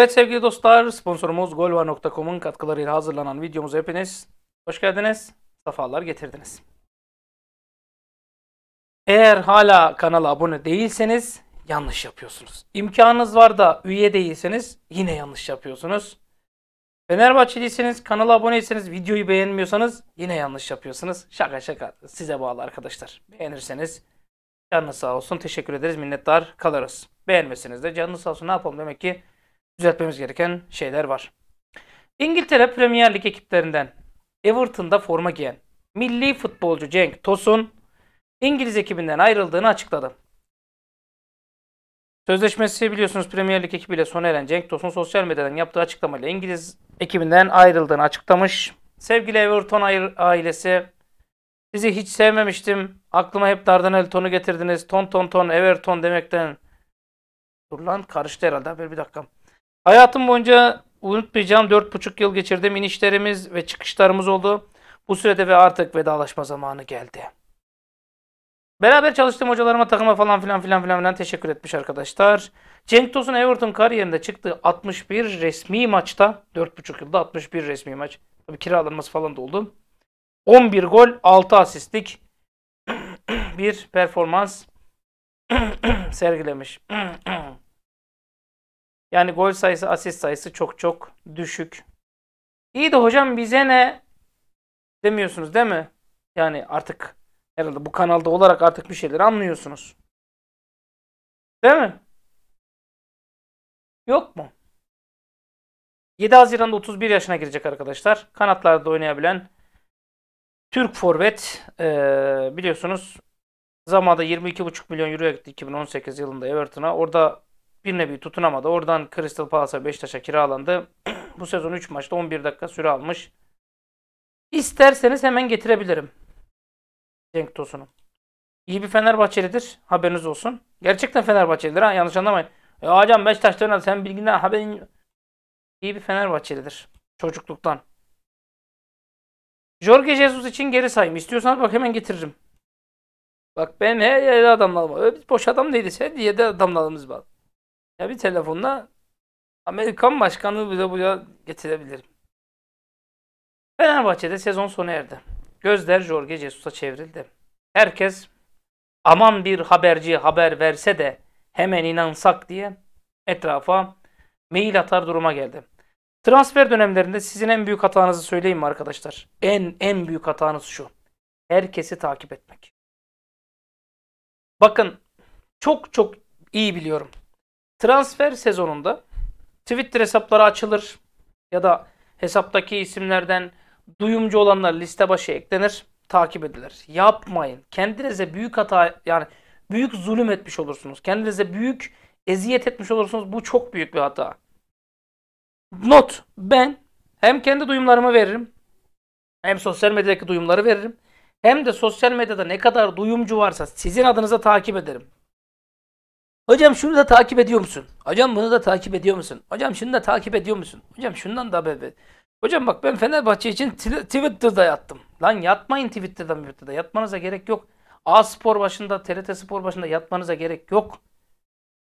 Evet sevgili dostlar sponsorumuz golva.com'un katkılarıyla hazırlanan videomuz hepiniz hoş geldiniz, sefalar getirdiniz. Eğer hala kanala abone değilseniz yanlış yapıyorsunuz. İmkanınız var da üye değilseniz yine yanlış yapıyorsunuz. Fenerbahçeliyseniz, kanala aboneyseniz, videoyu beğenmiyorsanız yine yanlış yapıyorsunuz. Şaka şaka size bağlı arkadaşlar. Beğenirseniz canınız sağ olsun teşekkür ederiz minnettar kalırız. Beğenmeseniz de canınız sağ olsun ne yapalım demek ki düzeltmemiz gereken şeyler var. İngiltere Premier Lig ekiplerinden Everton'da forma giyen milli futbolcu Cenk Tosun İngiliz ekibinden ayrıldığını açıkladı. Sözleşmesi biliyorsunuz Premier Lig ekibiyle sona eren Cenk Tosun sosyal medyadan yaptığı açıklamayla İngiliz ekibinden ayrıldığını açıklamış. Sevgili Everton ailesi sizi hiç sevmemiştim. Aklıma hep Dardanel tonu getirdiniz. Ton ton ton Everton demekten. Dur lan karıştı herhalde bir bir dakika. Hayatım boyunca unutmayacağım 4,5 yıl geçirdim inişlerimiz ve çıkışlarımız oldu. Bu sürede ve artık vedalaşma zamanı geldi. Beraber çalıştığım hocalarıma, takıma falan filan filan filan filan teşekkür etmiş arkadaşlar. Cenk Tosun Everton kariyerinde çıktığı 61 resmi maçta, 4,5 yılda 61 resmi maç. Tabii kiralanması falan da oldu. 11 gol, 6 asistlik bir performans sergilemiş. Yani gol sayısı, asist sayısı çok çok düşük. İyi de hocam bize ne demiyorsunuz değil mi? Yani artık herhalde bu kanalda olarak artık bir şeyleri anlıyorsunuz. Değil mi? Yok mu? 7 Haziran'da 31 yaşına girecek arkadaşlar. Kanatlarda oynayabilen Türk forvet ee, biliyorsunuz zamanda 22,5 milyon euroya gitti 2018 yılında Everton'a. Orada bir nevi tutunamadı. Oradan Crystal Palace'a Beşiktaş'a kiralandı. Bu sezon 3 maçta 11 dakika süre almış. İsterseniz hemen getirebilirim. Cenk Tosun'u. İyi bir Fenerbahçelidir. Haberiniz olsun. Gerçekten Fenerbahçelidir ha yanlış anlamayın. E, hocam Beşiktaş'ta oynadı. Sen bilginden haberin İyi bir Fenerbahçelidir. Çocukluktan. Jorge Jesus için geri sayım. İstiyorsanız bak hemen getiririm. Bak benim her yerde adamlarım var. Biz boş adam değiliz. Her yerde adamlarımız var. Ya bir telefonla Amerikan başkanlığı bile buraya getirebilirim. Fenerbahçe'de sezon sona erdi. Gözler Jorge Jesus'a çevrildi. Herkes aman bir haberci haber verse de hemen inansak diye etrafa mail atar duruma geldi. Transfer dönemlerinde sizin en büyük hatanızı söyleyeyim arkadaşlar? En en büyük hatanız şu. Herkesi takip etmek. Bakın çok çok iyi biliyorum transfer sezonunda Twitter hesapları açılır ya da hesaptaki isimlerden duyumcu olanlar liste başı eklenir, takip edilir. Yapmayın. Kendinize büyük hata yani büyük zulüm etmiş olursunuz. Kendinize büyük eziyet etmiş olursunuz. Bu çok büyük bir hata. Not. Ben hem kendi duyumlarımı veririm. Hem sosyal medyadaki duyumları veririm. Hem de sosyal medyada ne kadar duyumcu varsa sizin adınıza takip ederim. Hocam şunu da takip ediyor musun? Hocam bunu da takip ediyor musun? Hocam şunu da takip ediyor musun? Hocam şundan da haber ver. Hocam bak ben Fenerbahçe için Twitter'da yattım. Lan yatmayın Twitter'da Twitter'da. Yatmanıza gerek yok. A spor başında, TRT spor başında yatmanıza gerek yok.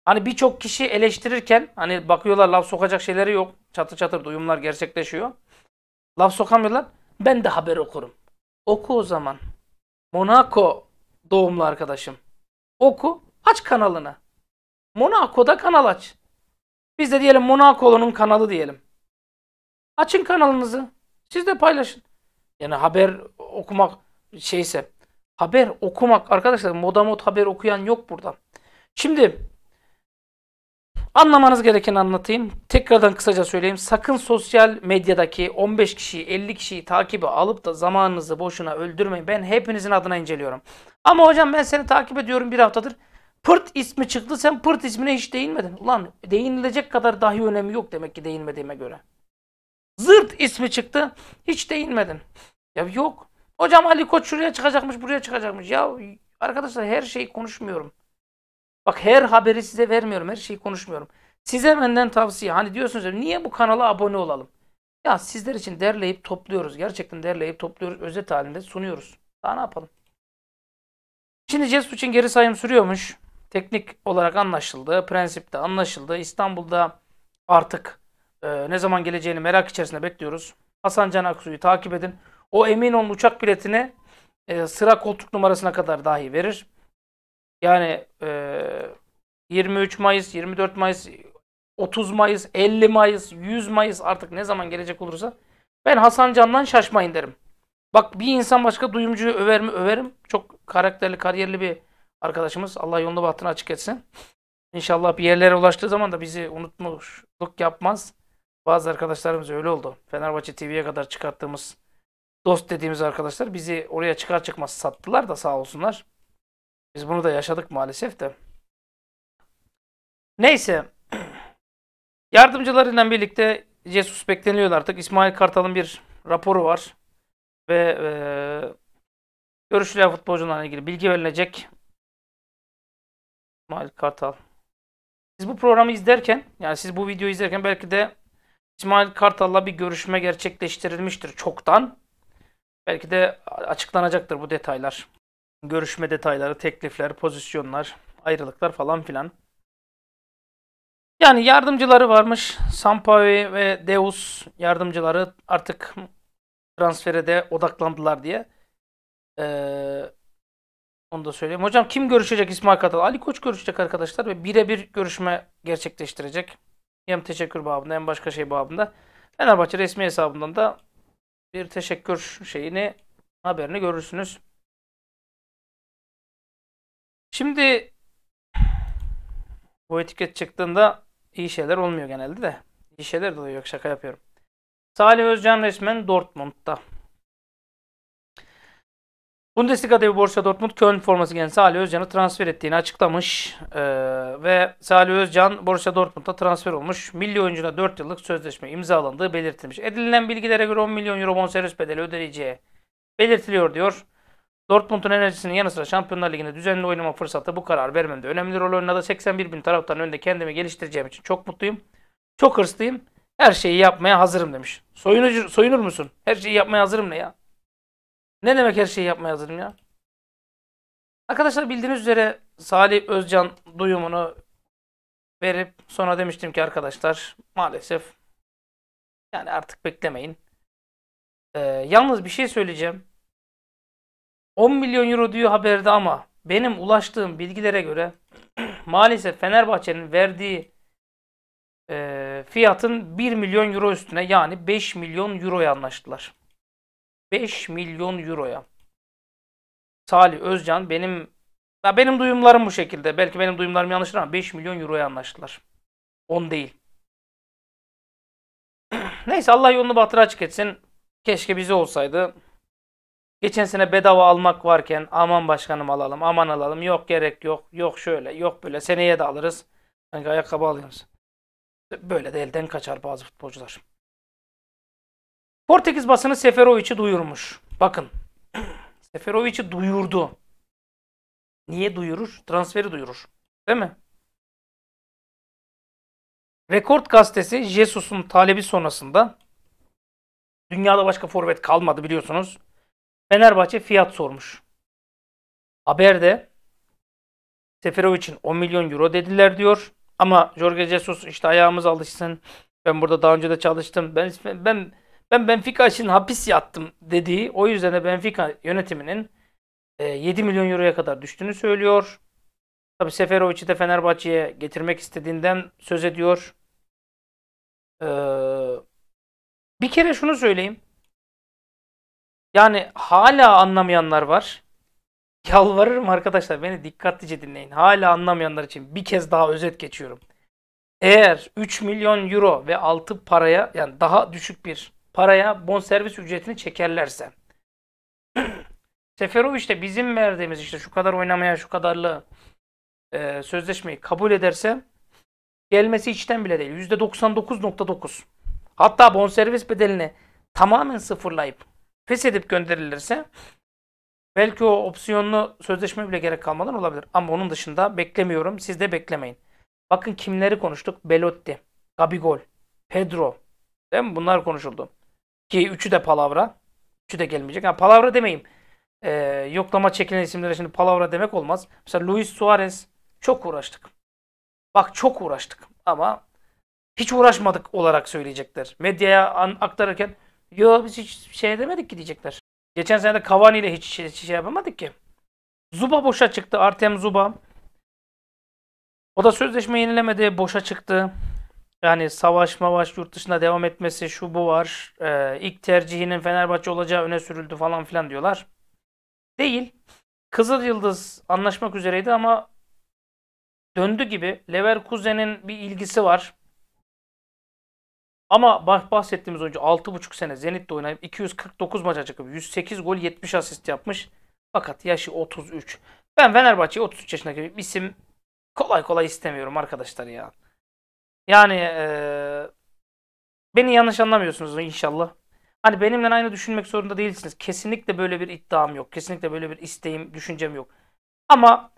Hani birçok kişi eleştirirken hani bakıyorlar laf sokacak şeyleri yok. Çatır çatır duyumlar gerçekleşiyor. Laf sokamıyorlar. Ben de haber okurum. Oku o zaman. Monaco doğumlu arkadaşım. Oku. Aç kanalını. Monaco'da kanal aç. Biz de diyelim Monaco'nun kanalı diyelim. Açın kanalınızı. Siz de paylaşın. Yani haber okumak şeyse haber okumak arkadaşlar moda mod haber okuyan yok burada. Şimdi anlamanız gerekeni anlatayım. Tekrardan kısaca söyleyeyim. Sakın sosyal medyadaki 15 kişiyi 50 kişiyi takibi alıp da zamanınızı boşuna öldürmeyin. Ben hepinizin adına inceliyorum. Ama hocam ben seni takip ediyorum bir haftadır. Pırt ismi çıktı sen pırt ismine hiç değinmedin. Ulan değinilecek kadar dahi önemi yok demek ki değinmediğime göre. Zırt ismi çıktı hiç değinmedin. Ya yok. Hocam Ali Koç şuraya çıkacakmış buraya çıkacakmış. Ya arkadaşlar her şeyi konuşmuyorum. Bak her haberi size vermiyorum her şeyi konuşmuyorum. Size benden tavsiye. Hani diyorsunuz niye bu kanala abone olalım? Ya sizler için derleyip topluyoruz. Gerçekten derleyip topluyoruz. Özet halinde sunuyoruz. Daha ne yapalım? Şimdi Cesuç'un geri sayım sürüyormuş teknik olarak anlaşıldı, prensipte anlaşıldı. İstanbul'da artık e, ne zaman geleceğini merak içerisinde bekliyoruz. Hasan Can Aksu'yu takip edin. O emin olun uçak biletini e, sıra koltuk numarasına kadar dahi verir. Yani e, 23 Mayıs, 24 Mayıs, 30 Mayıs, 50 Mayıs, 100 Mayıs artık ne zaman gelecek olursa ben Hasan Can'dan şaşmayın derim. Bak bir insan başka duyumcuyu över mi överim. Çok karakterli, kariyerli bir arkadaşımız. Allah yolunu bahtını açık etsin. İnşallah bir yerlere ulaştığı zaman da bizi unutmuşluk yapmaz. Bazı arkadaşlarımız öyle oldu. Fenerbahçe TV'ye kadar çıkarttığımız dost dediğimiz arkadaşlar bizi oraya çıkar çıkmaz sattılar da sağ olsunlar. Biz bunu da yaşadık maalesef de. Neyse. Yardımcılarıyla birlikte Jesus bekleniyor artık. İsmail Kartal'ın bir raporu var. Ve e, görüşülen futbolcularla ilgili bilgi verilecek. İsmail Kartal. Siz bu programı izlerken, yani siz bu videoyu izlerken belki de İsmail Kartal'la bir görüşme gerçekleştirilmiştir çoktan. Belki de açıklanacaktır bu detaylar. Görüşme detayları, teklifler, pozisyonlar, ayrılıklar falan filan. Yani yardımcıları varmış. Sampaio ve Deus yardımcıları artık transfere de odaklandılar diye. Ee, onu da söyleyeyim. Hocam kim görüşecek İsmail Kartal? Ali Koç görüşecek arkadaşlar ve birebir görüşme gerçekleştirecek. Hem teşekkür babında hem başka şey babında. Fenerbahçe resmi hesabından da bir teşekkür şeyini haberini görürsünüz. Şimdi bu etiket çıktığında iyi şeyler olmuyor genelde de. İyi şeyler de yok şaka yapıyorum. Salih Özcan resmen Dortmund'da. Bundesliga'da bir Borussia Dortmund Köln forması giyen Salih Özcan'ı transfer ettiğini açıklamış. Ee, ve Salih Özcan Borussia Dortmund'a transfer olmuş. Milli oyuncuna 4 yıllık sözleşme imzalandığı belirtilmiş. Edinilen bilgilere göre 10 milyon euro bonservis bedeli ödeneceği belirtiliyor diyor. Dortmund'un enerjisinin yanı sıra Şampiyonlar Ligi'nde düzenli oynama fırsatı bu karar vermemde önemli rol oynadı. 81 bin taraftan önünde kendimi geliştireceğim için çok mutluyum. Çok hırslıyım. Her şeyi yapmaya hazırım demiş. Soyunucu, soyunur musun? Her şeyi yapmaya hazırım ne ya? Ne demek her şeyi yapmaya hazırım ya? Arkadaşlar bildiğiniz üzere Salih Özcan duyumunu verip sonra demiştim ki arkadaşlar maalesef yani artık beklemeyin. Ee, yalnız bir şey söyleyeceğim. 10 milyon euro diyor haberde ama benim ulaştığım bilgilere göre maalesef Fenerbahçe'nin verdiği e, fiyatın 1 milyon euro üstüne yani 5 milyon euroya anlaştılar. 5 milyon euroya. Salih Özcan benim ya benim duyumlarım bu şekilde. Belki benim duyumlarım yanlıştır ama 5 milyon euroya anlaştılar. 10 değil. Neyse Allah yolunu batıra açık etsin. Keşke bize olsaydı. Geçen sene bedava almak varken aman başkanım alalım, aman alalım. Yok gerek yok, yok şöyle, yok böyle. Seneye de alırız. Sanki ayakkabı alıyoruz. Böyle de elden kaçar bazı futbolcular. Portekiz basını Seferovic'i duyurmuş. Bakın. Seferovic'i duyurdu. Niye duyurur? Transferi duyurur. Değil mi? Rekord gazetesi Jesus'un talebi sonrasında dünyada başka forvet kalmadı biliyorsunuz. Fenerbahçe fiyat sormuş. Haberde Seferovic'in 10 milyon euro dediler diyor. Ama Jorge Jesus işte ayağımız alışsın. Ben burada daha önce de çalıştım. Ben ben ben Benfica için hapis yattım dediği o yüzden de Benfica yönetiminin 7 e, milyon euroya kadar düştüğünü söylüyor. Tabi Seferovic'i de Fenerbahçe'ye getirmek istediğinden söz ediyor. Ee, bir kere şunu söyleyeyim. Yani hala anlamayanlar var. Yalvarırım arkadaşlar beni dikkatlice dinleyin. Hala anlamayanlar için bir kez daha özet geçiyorum. Eğer 3 milyon euro ve altı paraya yani daha düşük bir paraya bonservis ücretini çekerlerse. Seferovic işte bizim verdiğimiz işte şu kadar oynamaya şu kadarlı e, sözleşmeyi kabul ederse gelmesi içten bile değil. %99.9. Hatta bonservis bedelini tamamen sıfırlayıp feshedip gönderilirse belki o opsiyonlu sözleşme bile gerek kalmadan olabilir. Ama onun dışında beklemiyorum. Siz de beklemeyin. Bakın kimleri konuştuk? Belotti, Gabigol, Pedro. Değil mi? Bunlar konuşuldu. Ki üçü de palavra. Üçü de gelmeyecek. Ha, palavra demeyeyim. Ee, yoklama çekilen isimlere şimdi palavra demek olmaz. Mesela Luis Suarez çok uğraştık. Bak çok uğraştık ama hiç uğraşmadık olarak söyleyecekler. Medyaya aktarırken yo biz hiç şey demedik ki diyecekler. Geçen sene de Cavani ile hiç şey, şey yapamadık ki. Zuba boşa çıktı. Artem Zuba. O da sözleşme yenilemedi. Boşa çıktı. Yani savaş mavaş yurt dışına devam etmesi şu bu var. Ee, ilk tercihinin Fenerbahçe olacağı öne sürüldü falan filan diyorlar. Değil. Kızıl Yıldız anlaşmak üzereydi ama döndü gibi. Leverkusen'in bir ilgisi var. Ama bahsettiğimiz oyuncu 6,5 sene Zenit'te oynayıp 249 maça çıkıp 108 gol 70 asist yapmış. Fakat yaşı 33. Ben Fenerbahçe'ye 33 yaşındaki bir isim kolay kolay istemiyorum arkadaşlar ya. Yani e, beni yanlış anlamıyorsunuz inşallah. Hani benimle aynı düşünmek zorunda değilsiniz. Kesinlikle böyle bir iddiam yok. Kesinlikle böyle bir isteğim, düşüncem yok. Ama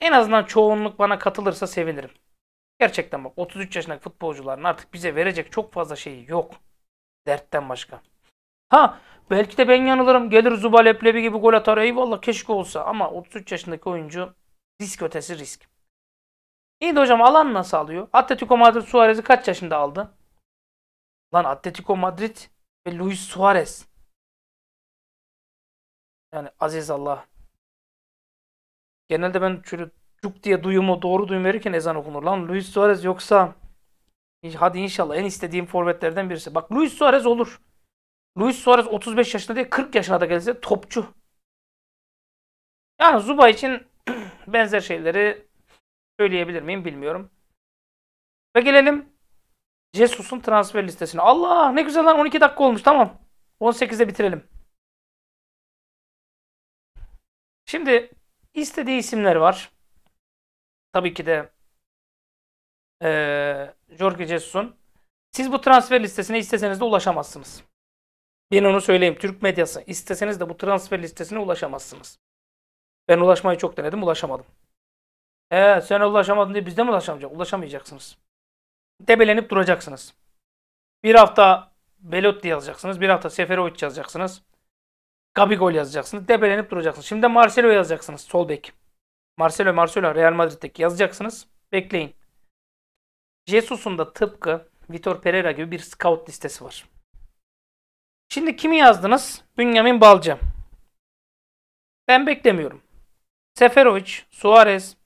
en azından çoğunluk bana katılırsa sevinirim. Gerçekten bak 33 yaşındaki futbolcuların artık bize verecek çok fazla şeyi yok. Dertten başka. Ha belki de ben yanılırım. Gelir Zubal Eplebi gibi gol atar. Eyvallah keşke olsa. Ama 33 yaşındaki oyuncu risk ötesi risk. İyi de hocam alan nasıl alıyor? Atletico Madrid Suarez'i kaç yaşında aldı? Lan Atletico Madrid ve Luis Suarez. Yani aziz Allah. Genelde ben şöyle cuk diye duyumu doğru duyum verirken ezan okunur. Lan Luis Suarez yoksa hadi inşallah en istediğim forvetlerden birisi. Bak Luis Suarez olur. Luis Suarez 35 yaşında değil 40 yaşına da gelse topçu. Yani Zuba için benzer şeyleri söyleyebilir miyim bilmiyorum. Ve gelelim Jesus'un transfer listesine. Allah ne güzel lan 12 dakika olmuş tamam. 18'de bitirelim. Şimdi istediği isimler var. Tabii ki de e, Jorge Jesus'un. Siz bu transfer listesine isteseniz de ulaşamazsınız. Ben onu söyleyeyim. Türk medyası isteseniz de bu transfer listesine ulaşamazsınız. Ben ulaşmayı çok denedim, ulaşamadım. Ee, sen ulaşamadın diye mi ulaşamayacak. Ulaşamayacaksınız. Debelenip duracaksınız. Bir hafta Belotti yazacaksınız. Bir hafta Seferovic yazacaksınız. Gabigol yazacaksınız. Debelenip duracaksınız. Şimdi Marcelo yazacaksınız. Sol bek. Marcelo, Marcelo Real Madrid'deki yazacaksınız. Bekleyin. Jesus'un da tıpkı Vitor Pereira gibi bir scout listesi var. Şimdi kimi yazdınız? Bünyamin Balcı. Ben beklemiyorum. Seferovic, Suarez,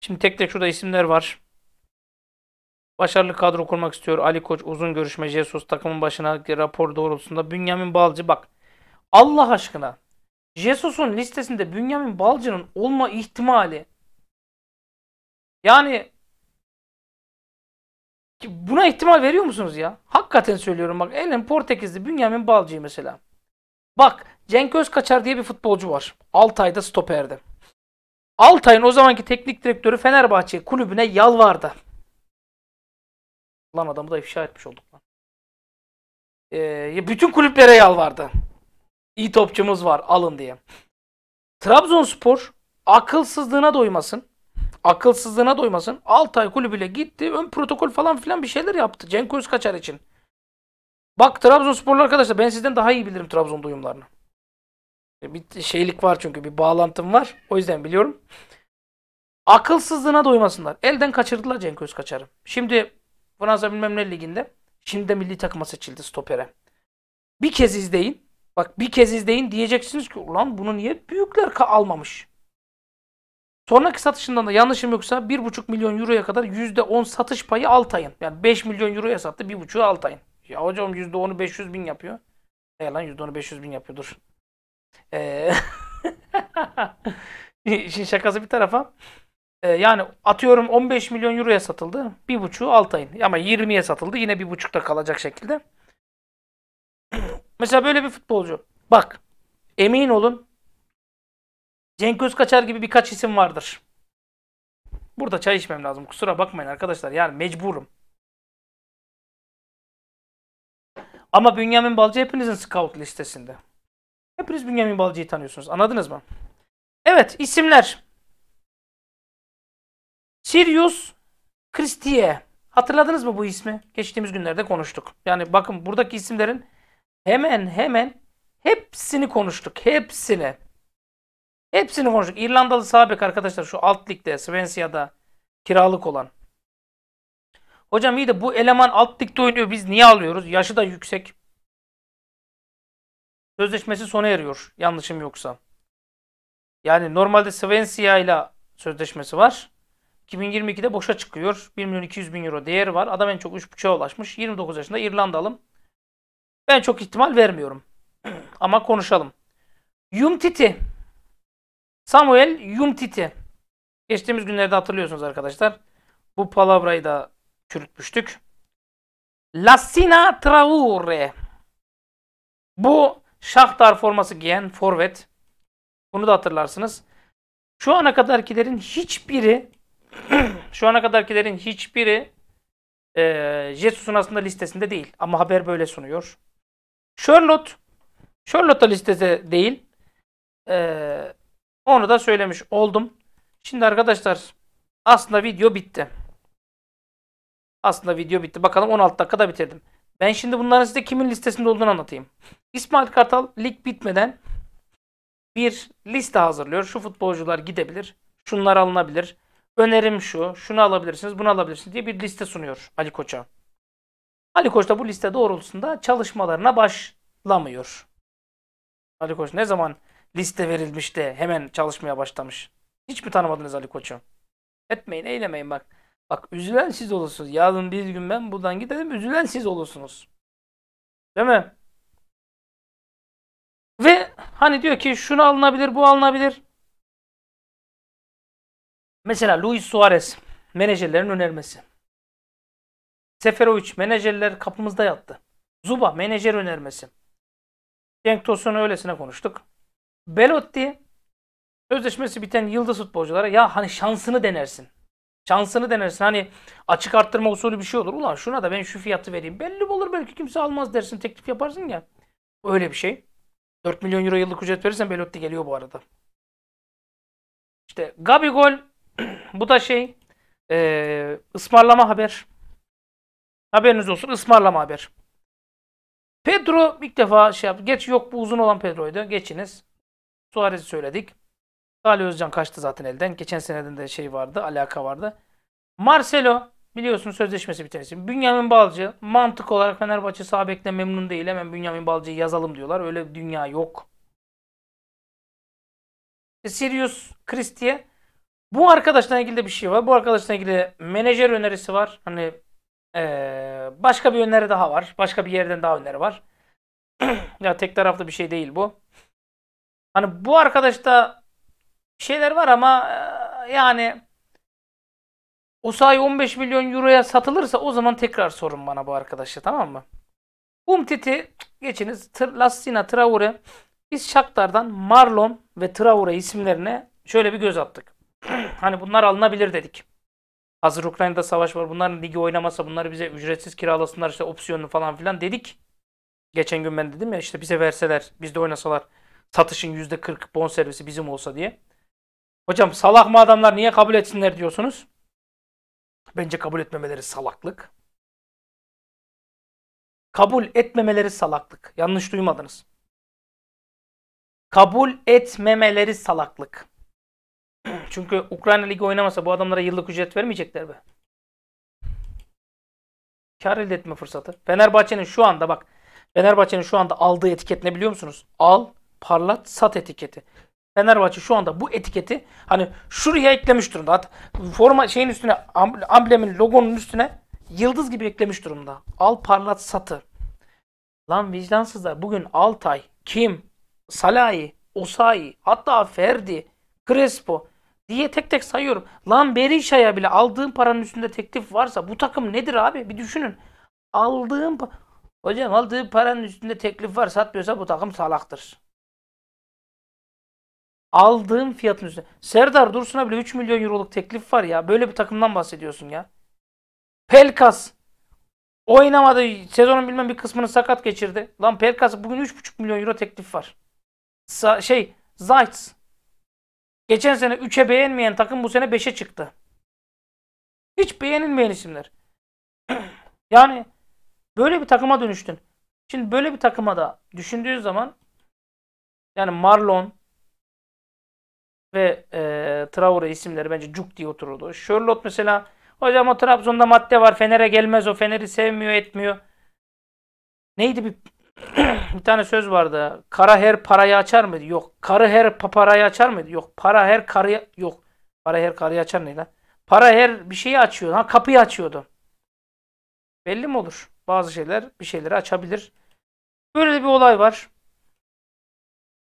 Şimdi tek tek şurada isimler var. Başarılı kadro kurmak istiyor. Ali Koç uzun görüşme. Jesus takımın başına rapor doğrultusunda. Bünyamin Balcı bak. Allah aşkına. Jesus'un listesinde Bünyamin Balcı'nın olma ihtimali. Yani buna ihtimal veriyor musunuz ya? Hakikaten söylüyorum bak. elin Portekizli Bünyamin Balcı'yı mesela. Bak Cenk Özkaçar diye bir futbolcu var. 6 ayda stoperde. Altay'ın o zamanki teknik direktörü Fenerbahçe kulübüne yalvardı. Lan adamı da ifşa etmiş olduk. Lan. Ee, bütün kulüplere yalvardı. İyi topçumuz var alın diye. Trabzonspor akılsızlığına doymasın. Akılsızlığına doymasın. Altay kulübüyle gitti. Ön protokol falan filan bir şeyler yaptı. Cenk Özkaçar için. Bak Trabzonsporlu arkadaşlar ben sizden daha iyi bilirim Trabzon duyumlarını. E, bir şeylik var çünkü bir bağlantım var. O yüzden biliyorum. Akılsızlığına doymasınlar. Elden kaçırdılar Cenk Özkaçar'ı. Şimdi Fransa bilmem ne liginde. Şimdi de milli takıma seçildi stopere. Bir kez izleyin. Bak bir kez izleyin diyeceksiniz ki ulan bunu niye büyükler almamış? Sonraki satışından da yanlışım yoksa 1,5 milyon euroya kadar %10 satış payı Altay'ın. Yani 5 milyon euroya sattı 1,5'ü Altay'ın. Ya hocam %10'u 500 bin yapıyor. E lan %10'u 500 bin yapıyor dur. Ee, şakası bir tarafa. Ee, yani atıyorum 15 milyon euroya satıldı. Bir buçuğu ayın. Ama 20'ye satıldı. Yine bir buçukta kalacak şekilde. Mesela böyle bir futbolcu. Bak emin olun Cenk Özkaçar gibi birkaç isim vardır. Burada çay içmem lazım. Kusura bakmayın arkadaşlar. Yani mecburum. Ama Bünyamin Balcı hepinizin scout listesinde. Hepiniz Bünyamin Balcı'yı tanıyorsunuz. Anladınız mı? Evet isimler. Sirius Christie. Hatırladınız mı bu ismi? Geçtiğimiz günlerde konuştuk. Yani bakın buradaki isimlerin hemen hemen hepsini konuştuk. Hepsini. Hepsini konuştuk. İrlandalı sabek arkadaşlar şu alt ligde Svensia'da kiralık olan. Hocam iyi de bu eleman alt ligde oynuyor. Biz niye alıyoruz? Yaşı da yüksek sözleşmesi sona eriyor yanlışım yoksa. Yani normalde Svensia ile sözleşmesi var. 2022'de boşa çıkıyor. 1 milyon 200 bin euro değeri var. Adam en çok 3.5'a ulaşmış. 29 yaşında İrlandalı. Ben çok ihtimal vermiyorum. Ama konuşalım. Yumtiti. Samuel Yumtiti. Geçtiğimiz günlerde hatırlıyorsunuz arkadaşlar. Bu palavrayı da çürütmüştük. Lassina Traore. Bu Şahtar forması giyen forvet. Bunu da hatırlarsınız. Şu ana kadarkilerin hiçbiri şu ana kadarkilerin hiçbiri e, Jesus'un aslında listesinde değil. Ama haber böyle sunuyor. Charlotte Charlotte da listede değil. E, onu da söylemiş oldum. Şimdi arkadaşlar aslında video bitti. Aslında video bitti. Bakalım 16 dakikada bitirdim. Ben şimdi bunların size kimin listesinde olduğunu anlatayım. İsmail Kartal lig bitmeden bir liste hazırlıyor. Şu futbolcular gidebilir. Şunlar alınabilir. Önerim şu. Şunu alabilirsiniz. Bunu alabilirsiniz diye bir liste sunuyor Ali Koç'a. Ali Koç da bu liste doğrultusunda çalışmalarına başlamıyor. Ali Koç ne zaman liste verilmiş de hemen çalışmaya başlamış? Hiç mi tanımadınız Ali Koç'u? Etmeyin, eylemeyin bak. Bak üzülen siz olursunuz. Yarın bir gün ben buradan giderim üzülen siz olursunuz. Değil mi? Ve hani diyor ki şunu alınabilir bu alınabilir. Mesela Luis Suarez menajerlerin önermesi. Seferovic menajerler kapımızda yattı. Zuba menajer önermesi. Cenk Tosun'u öylesine konuştuk. Belotti sözleşmesi biten yıldız futbolculara ya hani şansını denersin. Şansını denersin. Hani açık arttırma usulü bir şey olur. Ulan şuna da ben şu fiyatı vereyim. Belli olur belki kimse almaz dersin. Teklif yaparsın ya. Öyle bir şey. 4 milyon euro yıllık ücret verirsen Belotti geliyor bu arada. İşte Gabigol bu da şey e, ısmarlama haber. Haberiniz olsun ısmarlama haber. Pedro ilk defa şey yaptı. Geç yok bu uzun olan Pedro'ydu. Geçiniz. Suarez'i söyledik. Ali Özcan kaçtı zaten elden. Geçen seneden de şey vardı, alaka vardı. Marcelo biliyorsun sözleşmesi biten isim. Bünyamin Balcı mantık olarak Fenerbahçe sağ bekle memnun değil. Hemen Bünyamin Balcı'yı yazalım diyorlar. Öyle bir dünya yok. E, Sirius Christie bu arkadaşla ilgili de bir şey var. Bu arkadaşla ilgili menajer önerisi var. Hani ee, başka bir öneri daha var. Başka bir yerden daha öneri var. ya tek taraflı bir şey değil bu. Hani bu arkadaşta şeyler var ama e, yani o sahi 15 milyon euroya satılırsa o zaman tekrar sorun bana bu arkadaşa tamam mı? Umtiti geçiniz Lassina Traore biz Shakhtar'dan Marlon ve Traore isimlerine şöyle bir göz attık. hani bunlar alınabilir dedik. Hazır Ukrayna'da savaş var. Bunların ligi oynamasa bunları bize ücretsiz kiralasınlar işte opsiyonu falan filan dedik. Geçen gün ben dedim ya işte bize verseler, biz de oynasalar satışın %40 servisi bizim olsa diye. Hocam salak mı adamlar niye kabul etsinler diyorsunuz? Bence kabul etmemeleri salaklık. Kabul etmemeleri salaklık. Yanlış duymadınız. Kabul etmemeleri salaklık. Çünkü Ukrayna Ligi oynamasa bu adamlara yıllık ücret vermeyecekler be. Kar elde etme fırsatı. Fenerbahçe'nin şu anda bak. Fenerbahçe'nin şu anda aldığı etiket ne biliyor musunuz? Al, parlat, sat etiketi. Fenerbahçe şu anda bu etiketi hani şuraya eklemiş durumda. forma şeyin üstüne amblemin logonun üstüne yıldız gibi eklemiş durumda. Al parlat satır. Lan vicdansızlar bugün Altay, Kim, Salahi, Osayi, hatta Ferdi, Crespo diye tek tek sayıyorum. Lan Berisha'ya bile aldığım paranın üstünde teklif varsa bu takım nedir abi? Bir düşünün. Aldığım Hocam aldığı paranın üstünde teklif var satmıyorsa bu takım salaktır. Aldığım fiyatın üstüne. Serdar Dursun'a bile 3 milyon euroluk teklif var ya. Böyle bir takımdan bahsediyorsun ya. Pelkas. Oynamadı. Sezonun bilmem bir kısmını sakat geçirdi. Lan Pelkas bugün 3,5 milyon euro teklif var. Sa şey Zayt's. Geçen sene 3'e beğenmeyen takım bu sene 5'e çıktı. Hiç beğenilmeyen isimler. yani böyle bir takıma dönüştün. Şimdi böyle bir takıma da düşündüğün zaman yani Marlon, ve e, Traore isimleri bence cuk diye otururdu. Charlotte mesela hocam o Trabzon'da madde var Fener'e gelmez o Fener'i sevmiyor etmiyor. Neydi bir bir tane söz vardı. Kara her parayı açar mıydı? Yok. Karı her papara'yı açar mıydı? Yok. Para her karı yok. Para her karıyı açar neydi lan? Para her bir şeyi açıyor. Ha kapıyı açıyordu. Belli mi olur? Bazı şeyler bir şeyleri açabilir. Böyle bir olay var.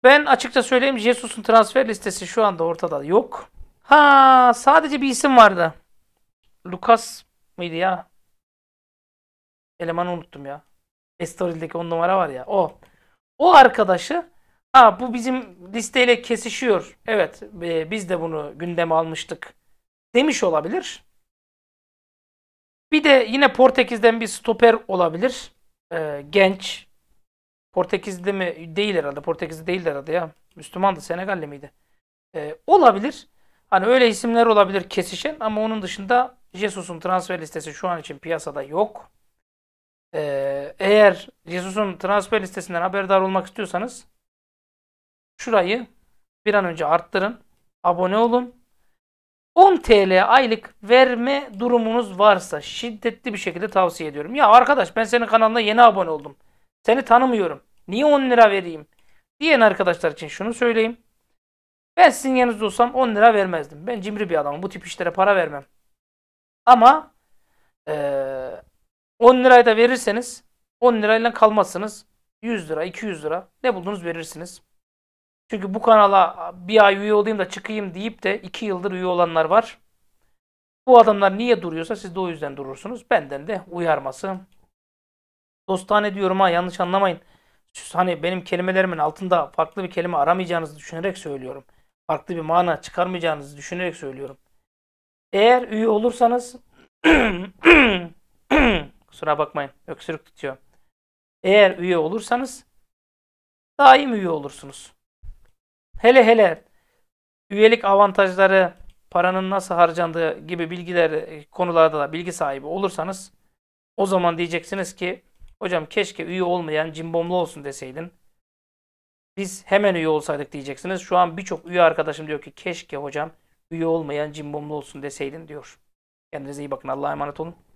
Ben açıkça söyleyeyim Jesus'un transfer listesi şu anda ortada yok. Ha sadece bir isim vardı. Lucas mıydı ya? Elemanı unuttum ya. Estoril'deki on numara var ya o. O arkadaşı ha bu bizim listeyle kesişiyor. Evet e, biz de bunu gündeme almıştık demiş olabilir. Bir de yine Portekiz'den bir stoper olabilir. E, genç Portekiz'de mi? Değil herhalde. Portekiz'de değildi herhalde ya. Müslümandı. Senegalli miydi? Ee, olabilir. Hani öyle isimler olabilir kesişen ama onun dışında Jesus'un transfer listesi şu an için piyasada yok. Ee, eğer Jesus'un transfer listesinden haberdar olmak istiyorsanız şurayı bir an önce arttırın. Abone olun. 10 TL aylık verme durumunuz varsa şiddetli bir şekilde tavsiye ediyorum. Ya arkadaş ben senin kanalına yeni abone oldum. Seni tanımıyorum. Niye 10 lira vereyim? Diyen arkadaşlar için şunu söyleyeyim. Ben sizin yanınızda olsam 10 lira vermezdim. Ben cimri bir adamım. Bu tip işlere para vermem. Ama ee, 10 lirayı da verirseniz 10 lirayla kalmazsınız. 100 lira, 200 lira ne buldunuz verirsiniz. Çünkü bu kanala bir ay üye olayım da çıkayım deyip de 2 yıldır üye olanlar var. Bu adamlar niye duruyorsa siz de o yüzden durursunuz. Benden de uyarması Dostane diyorum ha yanlış anlamayın. Hani benim kelimelerimin altında farklı bir kelime aramayacağınızı düşünerek söylüyorum. Farklı bir mana çıkarmayacağınızı düşünerek söylüyorum. Eğer üye olursanız kusura bakmayın öksürük tutuyor. Eğer üye olursanız daim üye olursunuz. Hele hele üyelik avantajları, paranın nasıl harcandığı gibi bilgiler konularda da bilgi sahibi olursanız o zaman diyeceksiniz ki Hocam keşke üye olmayan cimbomlu olsun deseydin. Biz hemen üye olsaydık diyeceksiniz. Şu an birçok üye arkadaşım diyor ki keşke hocam üye olmayan cimbomlu olsun deseydin diyor. Kendinize iyi bakın. Allah'a emanet olun.